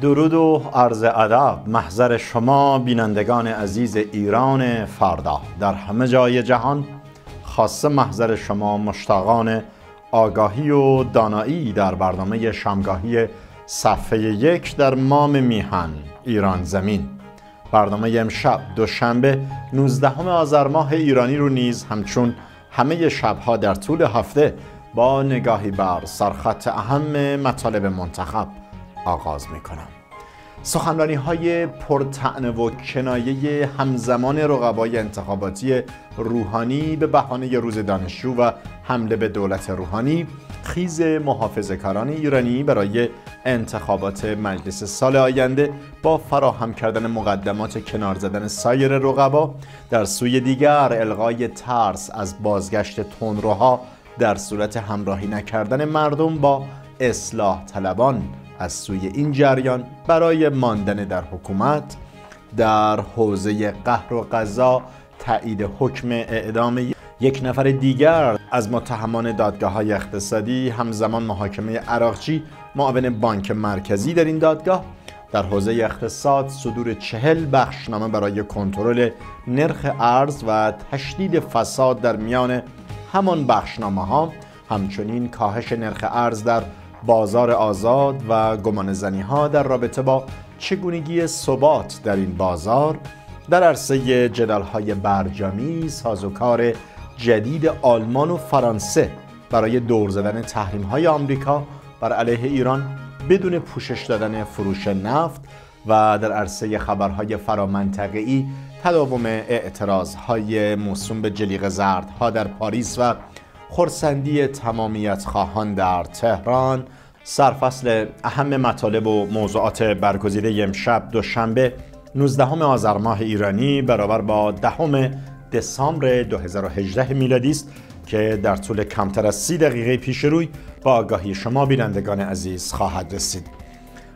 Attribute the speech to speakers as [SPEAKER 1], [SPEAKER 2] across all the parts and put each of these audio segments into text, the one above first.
[SPEAKER 1] درود و عرض ادب محضر شما بینندگان عزیز ایران فردا در همه جای جهان خاصه محضر شما مشتاقان آگاهی و دانایی در برنامه شامگاهی صفحه یک در مام میهن ایران زمین برنامه امشب دوشنبه 19 آذر ماه ایرانی رو نیز همچون همه شبها در طول هفته با نگاهی بر سرخط اهم مطالب منتخب آغاز می سخنرانی های پرتعنه و کنایه همزمان رقبای انتخاباتی روحانی به بهانه روز دانشجو و حمله به دولت روحانی خیز محافظه ایرانی برای انتخابات مجلس سال آینده با فراهم کردن مقدمات کنار زدن سایر رقبا در سوی دیگر الغای ترس از بازگشت تندروها در صورت همراهی نکردن مردم با اصلاح طلبان از سوی این جریان برای ماندن در حکومت در حوزه قهر و قضا تایید حکم اعدام یک نفر دیگر از متهمان دادگاه های اقتصادی همزمان محاکمه عراقچی معاون بانک مرکزی در این دادگاه در حوزه اقتصاد صدور چهل بخشنامه برای کنترل نرخ ارز و تشدید فساد در میان همان بخشنامه ها همچنین کاهش نرخ ارز در بازار آزاد و گمانزنی ها در رابطه با چگونگی ثبات در این بازار در عرصه جدال های برجامی سازوکار جدید آلمان و فرانسه برای دور زدن تحریم های آمریکا بر علیه ایران بدون پوشش دادن فروش نفت و در عرصه خبرهای فرامنطقه‌ای تداوم اعتراض های موسوم به جلیق زرد ها در پاریس و خورسندی تمامیت خواهان در تهران سرفصل اهم مطالب و موضوعات برگزیده امشب دوشنبه 19 آذر ماه ایرانی برابر با دهم دسامبر 2018 میلادی است که در طول کمتر از سی دقیقه پیش روی با آگاهی شما بینندگان عزیز خواهد رسید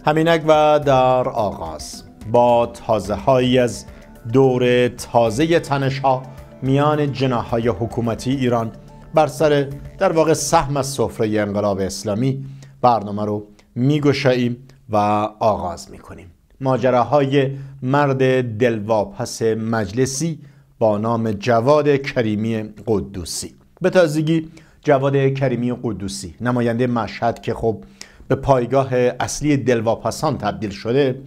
[SPEAKER 1] همینک و در آغاز با تازه هایی از دور تازه تنش ها میان های حکومتی ایران بر سر در واقع سهم از سفره انقلاب اسلامی برنامه رو میگشاییم و آغاز میکنیم ماجراهای مرد دلواپس مجلسی با نام جواد کریمی قدوسی به تازگی جواد کریمی قدوسی نماینده مشهد که خب به پایگاه اصلی دلواپسان تبدیل شده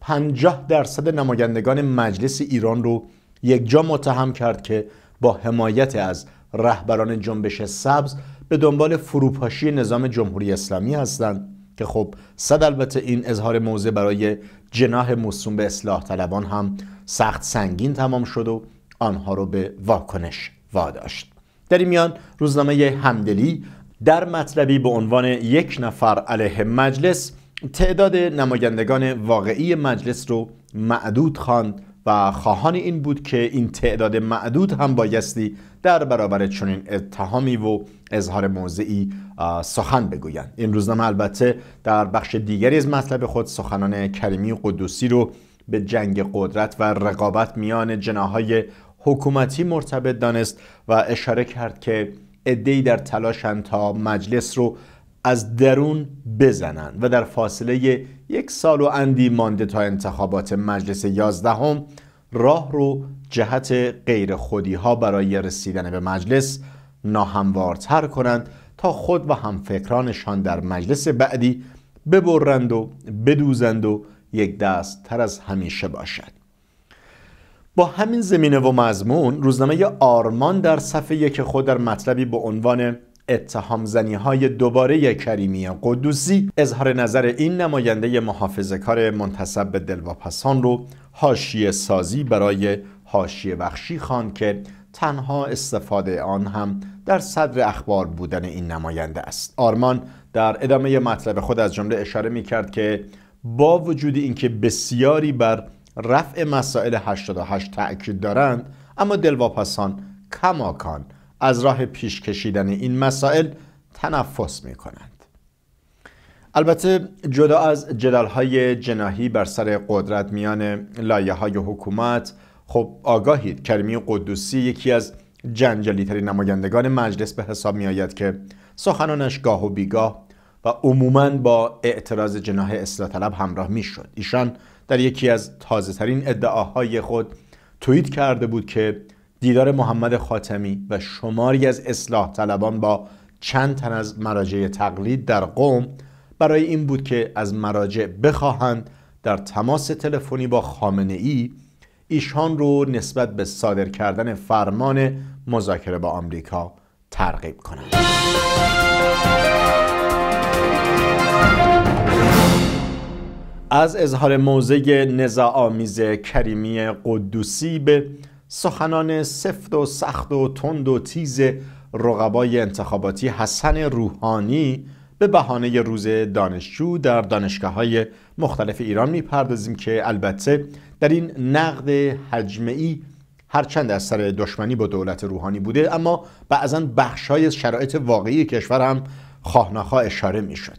[SPEAKER 1] پنجاه درصد نمایندگان مجلس ایران رو یک جا متهم کرد که با حمایت از رهبران جنبش سبز به دنبال فروپاشی نظام جمهوری اسلامی هستند که خب صد البته این اظهار موضع برای جناح موسوم به اصلاح طلبان هم سخت سنگین تمام شد و آنها رو به واکنش واداشت در این میان روزنامه همدلی در مطلبی به عنوان یک نفر علیه مجلس تعداد نمایندگان واقعی مجلس رو معدود خواند و خواهان این بود که این تعداد معدود هم بایستی در برابر چنین اتهامی و اظهار موضعی سخن بگویند این روزنامه البته در بخش دیگری از مطلب خود سخنان کریمی قدوسی رو به جنگ قدرت و رقابت میان جناهای حکومتی مرتبط دانست و اشاره کرد که ادهی در تلاشند تا مجلس رو از درون بزنند و در فاصله یک سال و اندی مانده تا انتخابات مجلس یازدهم راه رو جهت غیر خودی ها برای رسیدن به مجلس ناهموارتر کنند تا خود و همفکرانشان در مجلس بعدی ببرند و بدوزند و یک دست تر از همیشه باشد با همین زمینه و مضمون روزنامه آرمان در صفحه یک خود در مطلبی به عنوان اتهام زنی های دوباره کریمی قدوسی اظهار نظر این نماینده محافظه کار منتصب به دلواپسان رو حاشیه سازی برای حاشیه بخشی خان که تنها استفاده آن هم در صدر اخبار بودن این نماینده است آرمان در ادامه مطلب خود از جمله اشاره می کرد که با وجود اینکه بسیاری بر رفع مسائل 88 تأکید دارند اما دلواپسان کماکان از راه پیش کشیدن این مسائل تنفس می کنند. البته جدا از های جناهی بر سر قدرت میان لایه های حکومت خب آگاهید کرمی قدوسی یکی از جنجالی ترین نمایندگان مجلس به حساب می آید که سخنانش گاه و بیگاه و عموما با اعتراض جناه اصلاح طلب همراه می شد. ایشان در یکی از تازه ترین ادعاهای خود توییت کرده بود که دیدار محمد خاتمی و شماری از اصلاح طلبان با چند تن از مراجع تقلید در قوم برای این بود که از مراجع بخواهند در تماس تلفنی با خامنه ای ایشان رو نسبت به صادر کردن فرمان مذاکره با آمریکا ترغیب کنند. از اظهار موضع آمیز کریمی قدوسی به سخنان سفت و سخت و تند و تیز رقبای انتخاباتی حسن روحانی به بهانه روز دانشجو در دانشگاه های مختلف ایران میپردازیم که البته در این نقد حجمعی هرچند از سر دشمنی با دولت روحانی بوده اما بعضا بخش های شرایط واقعی کشور هم خواهناخا اشاره میشد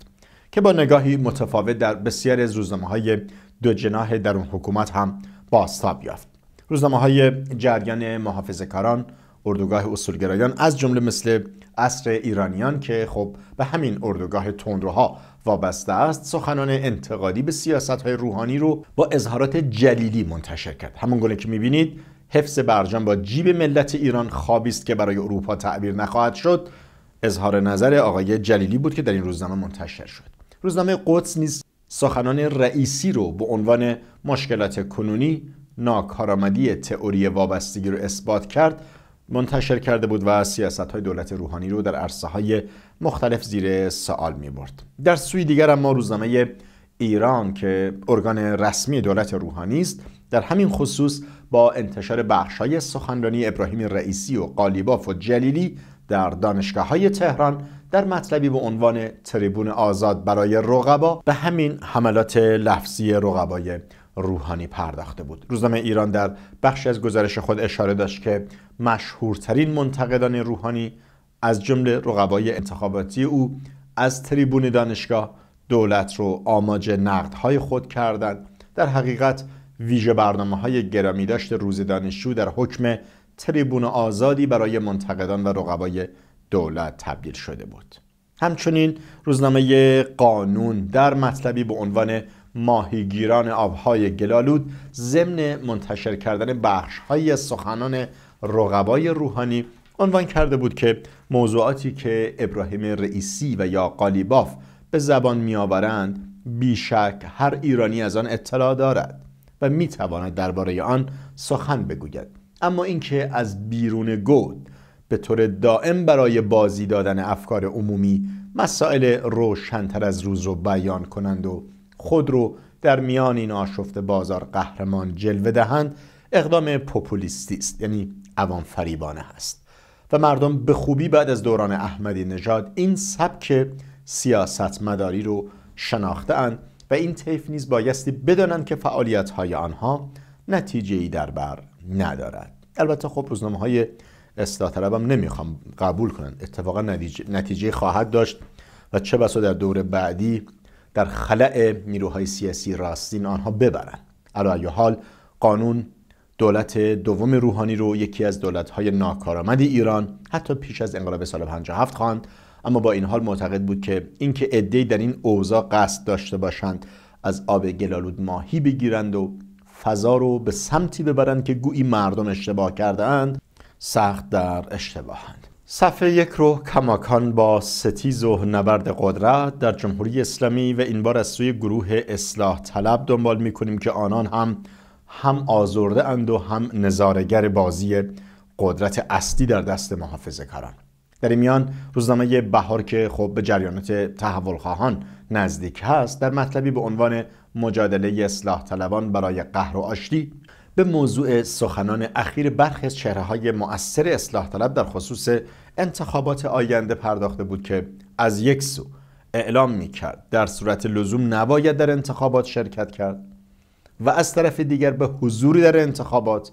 [SPEAKER 1] که با نگاهی متفاوت در بسیاری از روزنامه های دو جناه در اون حکومت هم باستاب یافت روزنامه های جریان محافظهکاران اردوگاه اصولگرایان از جمله مثل اصر ایرانیان که خب به همین اردوگاه تندروها وابسته است سخنان انتقادی به سیاست های روحانی رو با اظهارات جلیلی منتشر کرد همون گونه که میبینید حفظ برجام با جیب ملت ایران خوابی است که برای اروپا تعبیر نخواهد شد اظهار نظر آقای جلیلی بود که در این روزنامه منتشر شد روزنامه قدس نیز سخنان رئیسی رو به عنوان مشکلات کنونی ناکارآمدی تئوری وابستگی رو اثبات کرد منتشر کرده بود و سیاست های دولت روحانی رو در عرصه های مختلف زیر سوال می برد. در سوی دیگر اما روزنامه ایران که ارگان رسمی دولت روحانی است در همین خصوص با انتشار بخش های سخنرانی ابراهیم رئیسی و قالیباف و جلیلی در دانشگاه های تهران در مطلبی به عنوان تریبون آزاد برای رقبا به همین حملات لفظی رقبای روحانی پرداخته بود روزنامه ایران در بخشی از گزارش خود اشاره داشت که مشهورترین منتقدان روحانی از جمله رقبای انتخاباتی او از تریبون دانشگاه دولت رو آماج نقدهای خود کردند در حقیقت ویژه برنامه های گرامی داشت روز دانشجو در حکم تریبون آزادی برای منتقدان و رقبای دولت تبدیل شده بود همچنین روزنامه قانون در مطلبی به عنوان ماهیگیران آبهای گلالود ضمن منتشر کردن بخش های سخنان رقبای روحانی عنوان کرده بود که موضوعاتی که ابراهیم رئیسی و یا قالیباف به زبان میآورند بیشک هر ایرانی از آن اطلاع دارد و میتواند درباره آن سخن بگوید اما اینکه از بیرون گود به طور دائم برای بازی دادن افکار عمومی مسائل روشنتر از روز رو بیان کنند و خود رو در میان این آشفت بازار قهرمان جلوه دهند اقدام پوپولیستی است یعنی عوام فریبانه هست و مردم به خوبی بعد از دوران احمدی نژاد این سبک سیاست مداری رو شناختهاند و این طیف نیز بایستی بدانند که فعالیت های آنها نتیجه ای در بر ندارد البته خب روزنامه های اصلاح طلب هم نمیخوام قبول کنند اتفاقا نتیجه, نتیجه خواهد داشت و چه بسا در دور بعدی در خلع نیروهای سیاسی راستین آنها ببرند علی حال قانون دولت دوم روحانی رو یکی از دولت‌های ناکارآمد ایران حتی پیش از انقلاب سال 57 خواند اما با این حال معتقد بود که اینکه عده‌ای در این اوضاع قصد داشته باشند از آب گلالود ماهی بگیرند و فضا رو به سمتی ببرند که گویی مردم اشتباه کردهاند سخت در اشتباهند صفحه یک رو کماکان با ستیز و نبرد قدرت در جمهوری اسلامی و این بار از سوی گروه اصلاح طلب دنبال می که آنان هم هم آزرده اند و هم نظارگر بازی قدرت اصلی در دست محافظه کاران در این میان روزنامه بهار که خب به جریانات تحول نزدیک هست در مطلبی به عنوان مجادله اصلاح طلبان برای قهر و آشتی به موضوع سخنان اخیر برخی از چهره های مؤثر اصلاح طلب در خصوص انتخابات آینده پرداخته بود که از یک سو اعلام می کرد در صورت لزوم نباید در انتخابات شرکت کرد و از طرف دیگر به حضوری در انتخابات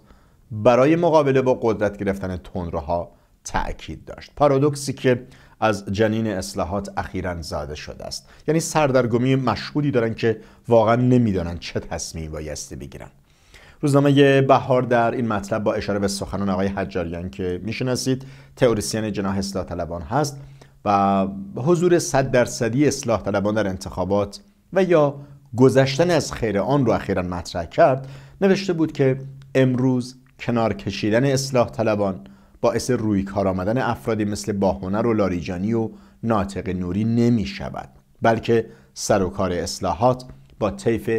[SPEAKER 1] برای مقابله با قدرت گرفتن تندروها تأکید داشت پارادوکسی که از جنین اصلاحات اخیرا زاده شده است یعنی سردرگمی مشهودی دارن که واقعا نمیدانند چه تصمیمی بایستی بگیرن روزنامه بهار در این مطلب با اشاره به سخنان آقای حجاریان که میشناسید تئوریسین جناح اصلاح طلبان هست و حضور صد درصدی اصلاح طلبان در انتخابات و یا گذشتن از خیر آن رو اخیرا مطرح کرد نوشته بود که امروز کنار کشیدن اصلاح طلبان باعث روی کار آمدن افرادی مثل باهنر و لاریجانی و ناطق نوری نمی شود بلکه سر و کار اصلاحات با طیف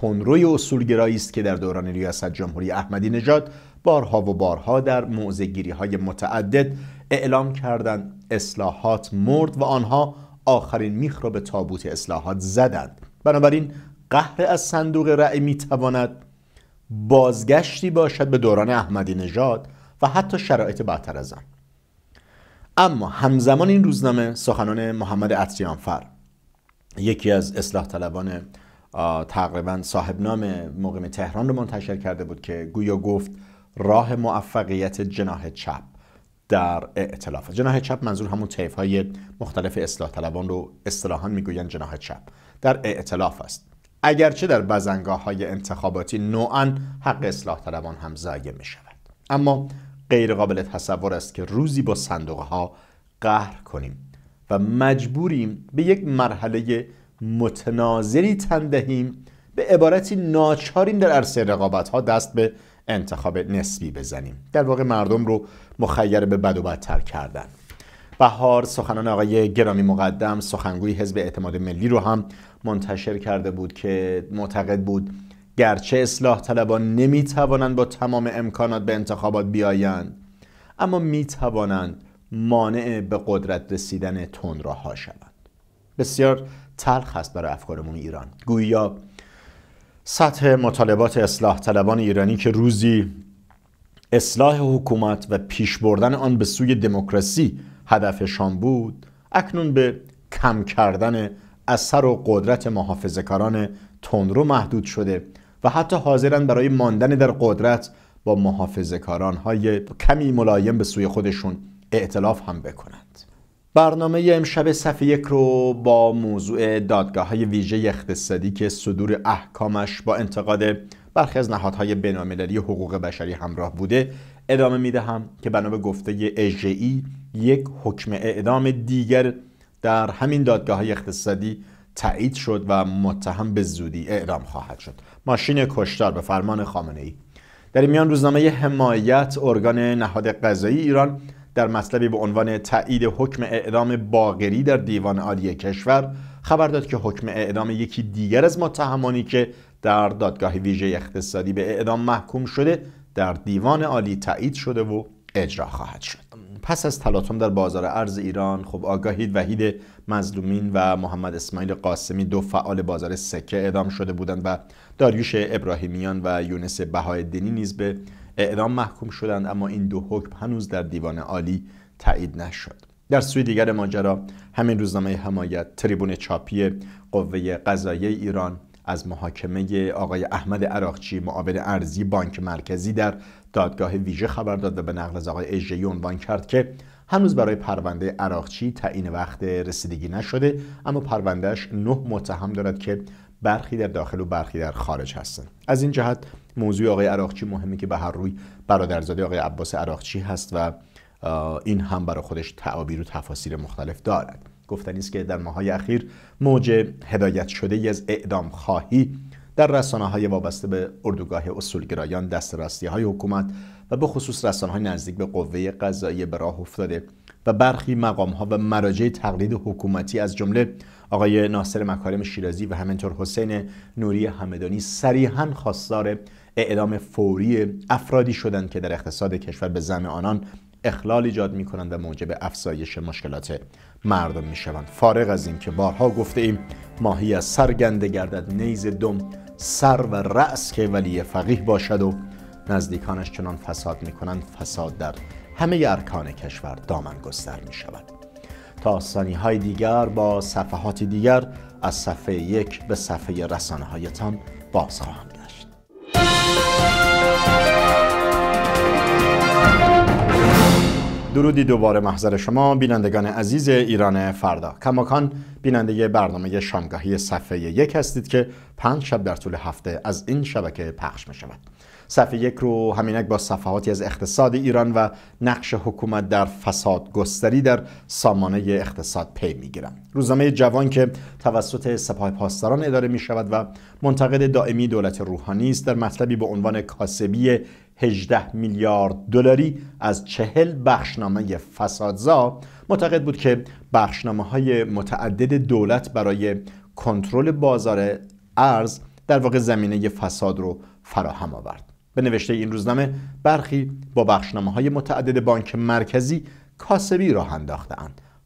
[SPEAKER 1] تندروی اصولگرایی است که در دوران ریاست جمهوری احمدی نژاد بارها و بارها در موزگیری های متعدد اعلام کردند اصلاحات مرد و آنها آخرین میخ را به تابوت اصلاحات زدند بنابراین قهر از صندوق رأی میتواند بازگشتی باشد به دوران احمدی نژاد و حتی شرایط بهتر از آن اما همزمان این روزنامه سخنان محمد اطریانفر یکی از اصلاح طلبان تقریبا صاحب نام مقیم تهران رو منتشر کرده بود که گویا گفت راه موفقیت جناح چپ در ائتلاف جناح چپ منظور همون طیف های مختلف اصلاح طلبان رو اصطلاحا میگویند جناح چپ در ائتلاف است اگرچه در بزنگاه های انتخاباتی نوعا حق اصلاح طلبان هم ضایع می شود اما غیر قابل تصور است که روزی با صندوق ها قهر کنیم و مجبوریم به یک مرحله متناظری تن دهیم به عبارتی ناچاریم در عرصه رقابت ها دست به انتخاب نسبی بزنیم در واقع مردم رو مخیر به بد و بدتر کردن بهار سخنان آقای گرامی مقدم سخنگوی حزب اعتماد ملی رو هم منتشر کرده بود که معتقد بود گرچه اصلاح طلبان نمی توانند با تمام امکانات به انتخابات بیایند اما می توانند مانع به قدرت رسیدن تندراها شوند بسیار تلخ است برای افکارمون ایران گویا سطح مطالبات اصلاح طلبان ایرانی که روزی اصلاح حکومت و پیش بردن آن به سوی دموکراسی هدفشان بود اکنون به کم کردن اثر و قدرت محافظهکاران تندرو محدود شده و حتی حاضرن برای ماندن در قدرت با محافظهکاران های کمی ملایم به سوی خودشون اعتلاف هم بکنند برنامه امشب صفحه یک رو با موضوع دادگاه های ویژه اقتصادی که صدور احکامش با انتقاد برخی از نهادهای بینالمللی حقوق بشری همراه بوده ادامه میدهم که بنا به گفته اژهای یک حکم اعدام دیگر در همین دادگاه های اقتصادی تایید شد و متهم به زودی اعدام خواهد شد ماشین کشتار به فرمان خامنه ای در این میان روزنامه حمایت ارگان نهاد قضایی ایران در مطلبی به عنوان تایید حکم اعدام باغری در دیوان عالی کشور خبر داد که حکم اعدام یکی دیگر از متهمانی که در دادگاه ویژه اقتصادی به اعدام محکوم شده در دیوان عالی تایید شده و اجرا خواهد شد پس از تلاطم در بازار ارز ایران خب آگاهید وحید مظلومین و محمد اسماعیل قاسمی دو فعال بازار سکه اعدام شده بودند و داریوش ابراهیمیان و یونس بهایدینی نیز به اعدام محکوم شدند اما این دو حکم هنوز در دیوان عالی تایید نشد در سوی دیگر ماجرا همین روزنامه حمایت تریبون چاپی قوه قضایی ایران از محاکمه آقای احمد عراقچی معاون ارزی بانک مرکزی در دادگاه ویژه خبر داد و به نقل از آقای اژه عنوان کرد که هنوز برای پرونده عراقچی تعیین وقت رسیدگی نشده اما پروندهش نه متهم دارد که برخی در داخل و برخی در خارج هستند از این جهت موضوع آقای عراقچی مهمه که به هر روی برادرزاده آقای عباس عراقچی هست و این هم برای خودش تعابیر و تفاسیر مختلف دارد گفتنی است که در ماهای اخیر موج هدایت شده از اعدام خواهی در رسانه های وابسته به اردوگاه اصولگرایان دست راستی های حکومت و به خصوص رسانه های نزدیک به قوه قضایی به راه افتاده و برخی مقام ها و مراجع تقلید حکومتی از جمله آقای ناصر مکارم شیرازی و همینطور حسین نوری همدانی صریحا خواستار اعدام فوری افرادی شدند که در اقتصاد کشور به زم آنان اخلال ایجاد می کنند و موجب افزایش مشکلات مردم می شوند فارغ از این که بارها گفته ایم ماهی از سر گنده گردد نیز دم سر و رأس که ولی فقیه باشد و نزدیکانش چنان فساد می کنند فساد در همه ارکان کشور دامن گستر می شود تا سانی های دیگر با صفحات دیگر از صفحه یک به صفحه رسانه هایتان باز درودی دوباره محضر شما بینندگان عزیز ایران فردا کماکان بیننده برنامه شامگاهی صفحه یک هستید که پنج شب در طول هفته از این شبکه پخش می شود صفحه یک رو همینک با صفحاتی از اقتصاد ایران و نقش حکومت در فساد گستری در سامانه اقتصاد پی میگیرم روزنامه جوان که توسط سپاه پاسداران اداره می شود و منتقد دائمی دولت روحانی است در مطلبی به عنوان کاسبی 18 میلیارد دلاری از چهل بخشنامه فسادزا معتقد بود که بخشنامه های متعدد دولت برای کنترل بازار ارز در واقع زمینه فساد رو فراهم آورد به نوشته این روزنامه برخی با بخشنامه های متعدد بانک مرکزی کاسبی راه اند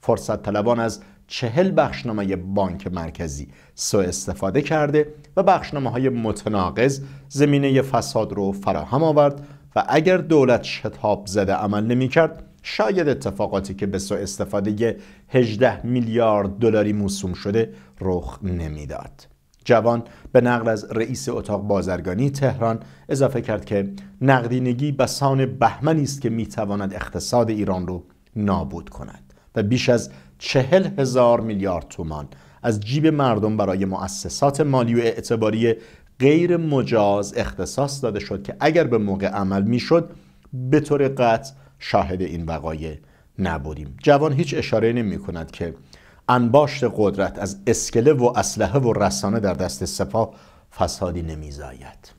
[SPEAKER 1] فرصت طلبان از چهل بخشنامه بانک مرکزی سوء استفاده کرده و بخشنامه های متناقض زمینه فساد رو فراهم آورد و اگر دولت شتاب زده عمل نمی کرد شاید اتفاقاتی که به سوء استفاده 18 میلیارد دلاری موسوم شده رخ نمیداد. جوان به نقل از رئیس اتاق بازرگانی تهران اضافه کرد که نقدینگی بسان بهمنی است که میتواند اقتصاد ایران رو نابود کند. و بیش از چهل هزار میلیارد تومان از جیب مردم برای مؤسسات مالی و اعتباری غیر مجاز اختصاص داده شد که اگر به موقع عمل میشد به طور قطع شاهد این وقایع نبودیم جوان هیچ اشاره نمی کند که انباشت قدرت از اسکله و اسلحه و رسانه در دست سپاه فسادی نمیزاید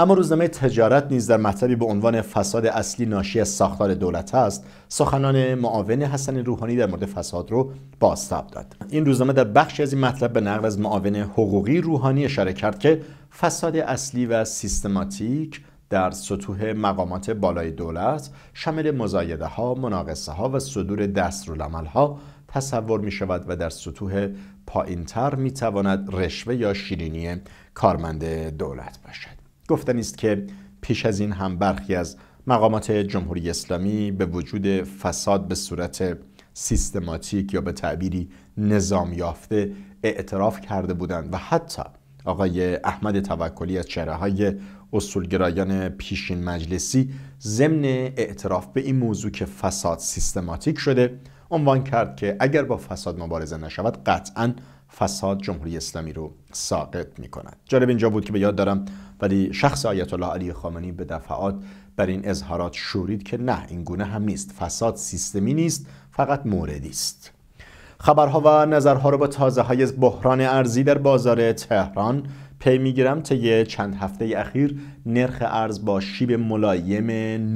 [SPEAKER 1] اما روزنامه تجارت نیز در مطلبی به عنوان فساد اصلی ناشی از ساختار دولت است سخنان معاون حسن روحانی در مورد فساد رو بازتاب داد این روزنامه در بخشی از این مطلب به نقل از معاون حقوقی روحانی اشاره کرد که فساد اصلی و سیستماتیک در سطوح مقامات بالای دولت شامل مزایده ها، مناقصه ها و صدور دستورالعمل ها تصور می شود و در سطوح پایین تر می تواند رشوه یا شیرینی کارمند دولت باشد. گفتنی است که پیش از این هم برخی از مقامات جمهوری اسلامی به وجود فساد به صورت سیستماتیک یا به تعبیری نظام یافته اعتراف کرده بودند و حتی آقای احمد توکلی از چهره های اصولگرایان پیشین مجلسی ضمن اعتراف به این موضوع که فساد سیستماتیک شده عنوان کرد که اگر با فساد مبارزه نشود قطعا فساد جمهوری اسلامی رو ساقط می کند جالب اینجا بود که به یاد دارم ولی شخص آیت الله علی خامنی به دفعات بر این اظهارات شورید که نه این گونه هم نیست فساد سیستمی نیست فقط موردی است خبرها و نظرها رو با تازه های بحران ارزی در بازار تهران پی میگیرم یه چند هفته اخیر نرخ ارز با شیب ملایم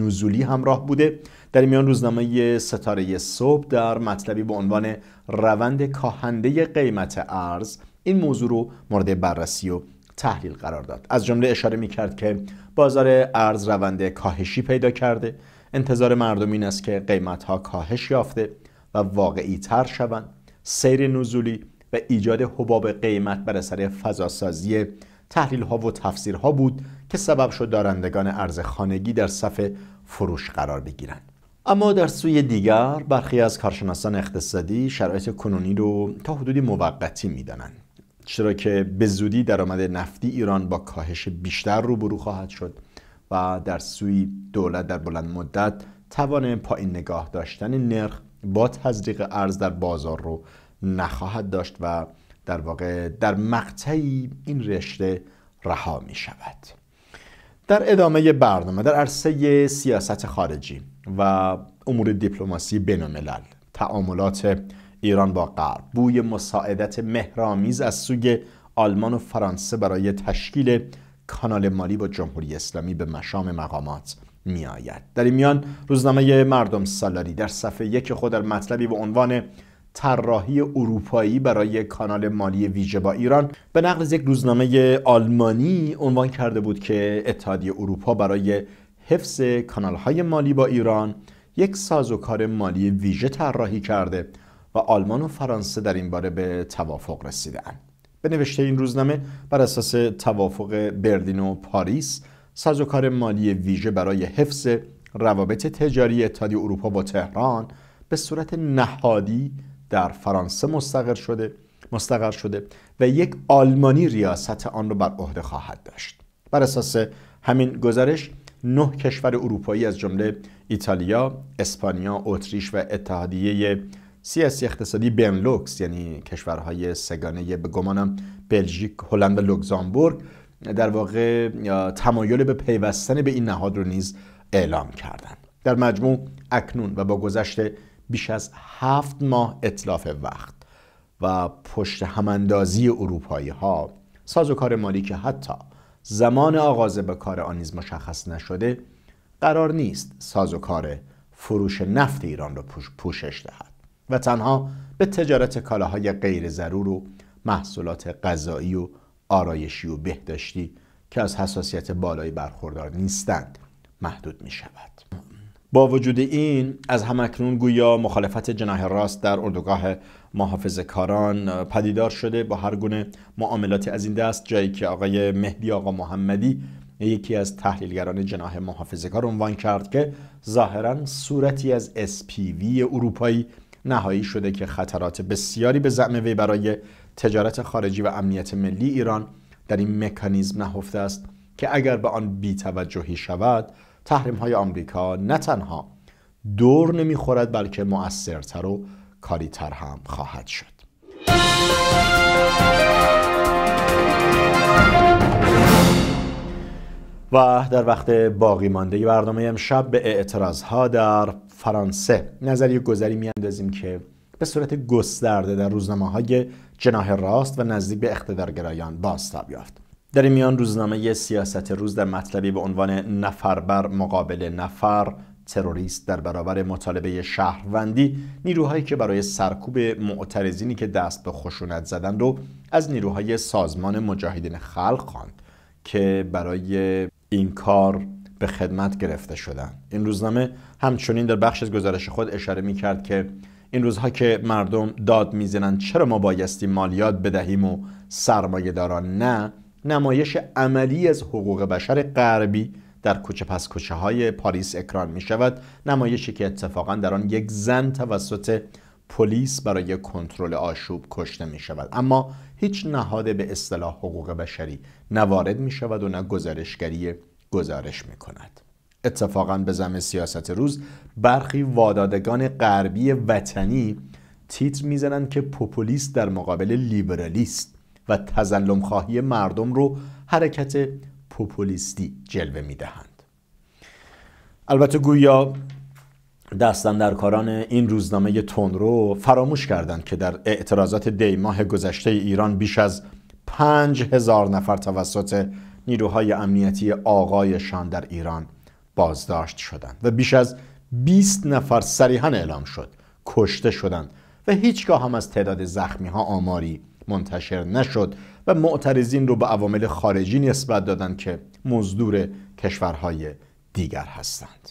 [SPEAKER 1] نزولی همراه بوده در میان روزنامه ستاره صبح در مطلبی به عنوان روند کاهنده قیمت ارز این موضوع رو مورد بررسی و تحلیل قرار داد از جمله اشاره می کرد که بازار ارز روند کاهشی پیدا کرده انتظار مردم این است که قیمت ها کاهش یافته و واقعی تر شوند سیر نزولی و ایجاد حباب قیمت بر اثر فضاسازی تحلیل ها و تفسیر ها بود که سبب شد دارندگان ارز خانگی در صف فروش قرار بگیرند اما در سوی دیگر برخی از کارشناسان اقتصادی شرایط کنونی رو تا حدودی موقتی میدانند چرا که به زودی درآمد نفتی ایران با کاهش بیشتر روبرو خواهد شد و در سوی دولت در بلند مدت توان پایین نگاه داشتن نرخ با تزریق ارز در بازار رو نخواهد داشت و در واقع در مقطعی این رشته رها می شود در ادامه برنامه در عرصه سیاست خارجی و امور دیپلماسی بین‌الملل تعاملات ایران با غرب بوی مساعدت مهرامیز از سوی آلمان و فرانسه برای تشکیل کانال مالی با جمهوری اسلامی به مشام مقامات می آید. در این میان روزنامه مردم سالاری در صفحه یک خود در مطلبی به عنوان طراحی اروپایی برای کانال مالی ویژه با ایران به نقل از یک روزنامه آلمانی عنوان کرده بود که اتحادیه اروپا برای حفظ های مالی با ایران یک سازوکار مالی ویژه طراحی کرده و آلمان و فرانسه در این باره به توافق رسیدن. به نوشته این روزنامه بر اساس توافق بردین و پاریس سازوکار مالی ویژه برای حفظ روابط تجاری اتحادیه اروپا با تهران به صورت نهادی در فرانسه مستقر شده مستقر شده و یک آلمانی ریاست آن را بر عهده خواهد داشت بر اساس همین گزارش نه کشور اروپایی از جمله ایتالیا، اسپانیا، اتریش و اتحادیه سیاسی اقتصادی لوکس یعنی کشورهای سگانه به گمانم بلژیک، هلند و لوکزامبورگ در واقع تمایل به پیوستن به این نهاد رو نیز اعلام کردند. در مجموع اکنون و با گذشت بیش از هفت ماه اطلاف وقت و پشت هماندازی اروپایی ها کار مالی که حتی زمان آغاز به کار آن نیز مشخص نشده قرار نیست ساز و کار فروش نفت ایران را پوشش دهد و تنها به تجارت کالاهای غیر ضرور و محصولات غذایی و آرایشی و بهداشتی که از حساسیت بالایی برخوردار نیستند محدود می شود با وجود این از همکنون گویا مخالفت جناح راست در اردوگاه محافظ کاران پدیدار شده با هر گونه معاملات از این دست جایی که آقای مهدی آقا محمدی یکی از تحلیلگران جناح محافظه کار عنوان کرد که ظاهرا صورتی از SPV اروپایی نهایی شده که خطرات بسیاری به زعم وی برای تجارت خارجی و امنیت ملی ایران در این مکانیزم نهفته است که اگر به آن بیتوجهی شود تحریم های آمریکا نه تنها دور نمیخورد بلکه مؤثرتر و کاریتر هم خواهد شد و در وقت باقی مانده برنامه امشب به اعتراض ها در فرانسه نظریه گذری میاندازیم که به صورت گسترده در روزنامه های جناح راست و نزدیک به اقتدارگرایان بازتاب یافت در این میان روزنامه سیاست روز در مطلبی به عنوان نفر بر مقابل نفر تروریست در برابر مطالبه شهروندی نیروهایی که برای سرکوب معترضینی که دست به خشونت زدند رو از نیروهای سازمان مجاهدین خلق خواند که برای این کار به خدمت گرفته شدند این روزنامه همچنین در بخش از گزارش خود اشاره می کرد که این روزها که مردم داد میزنند چرا ما بایستی مالیات بدهیم و سرمایه داران نه نمایش عملی از حقوق بشر غربی در کوچه پس کوچه های پاریس اکران می شود نمایشی که اتفاقا در آن یک زن توسط پلیس برای کنترل آشوب کشته می شود اما هیچ نهاد به اصطلاح حقوق بشری نوارد می شود و نه گزارشگری گزارش می کند. اتفاقا به زم سیاست روز برخی وادادگان غربی وطنی تیتر میزنند که پوپولیست در مقابل لیبرالیست و تزلم خواهی مردم رو حرکت پوپولیستی جلوه میدهند البته گویا کاران این روزنامه تون رو فراموش کردند که در اعتراضات دیماه گذشته ایران بیش از پنج هزار نفر توسط نیروهای امنیتی آقایشان در ایران بازداشت شدند و بیش از 20 نفر صریحا اعلام شد کشته شدند و هیچگاه هم از تعداد زخمی ها آماری منتشر نشد و معترضین رو به عوامل خارجی نسبت دادند که مزدور کشورهای دیگر هستند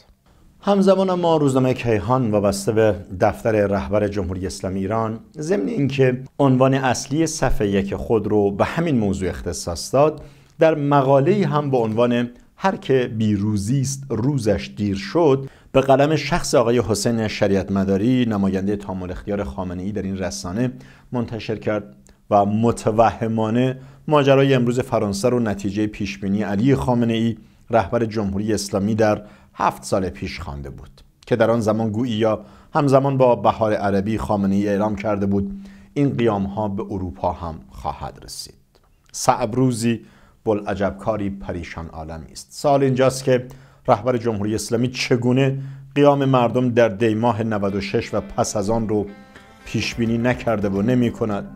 [SPEAKER 1] همزمان ما روزنامه کیهان وابسته به دفتر رهبر جمهوری اسلامی ایران ضمن اینکه عنوان اصلی صفحه یک خود رو به همین موضوع اختصاص داد در مقاله هم به عنوان هر که بیروزی است روزش دیر شد به قلم شخص آقای حسین شریعت مداری نماینده تامل اختیار خامنه ای در این رسانه منتشر کرد و متوهمانه ماجرای امروز فرانسه رو نتیجه پیشبینی علی خامنه ای رهبر جمهوری اسلامی در هفت سال پیش خوانده بود که در آن زمان گویی یا همزمان با بهار عربی خامنه ای اعلام کرده بود این قیام ها به اروپا هم خواهد رسید صعب روزی کاری پریشان عالمی است سال اینجاست که رهبر جمهوری اسلامی چگونه قیام مردم در دیماه 96 و پس از آن رو پیش بینی نکرده و نمی کند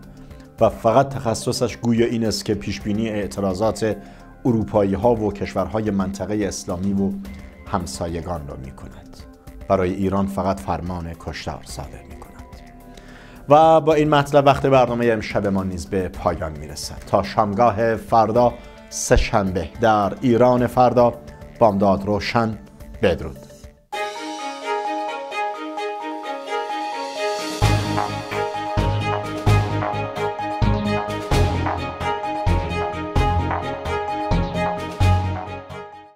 [SPEAKER 1] و فقط تخصصش گویا این است که پیش بینی اعتراضات اروپایی ها و کشورهای منطقه اسلامی و همسایگان را می کند برای ایران فقط فرمان کشتار صادر می کند و با این مطلب وقت برنامه امشب ما نیز به پایان می رسد تا شامگاه فردا شنبه در ایران فردا بامداد روشن بدرود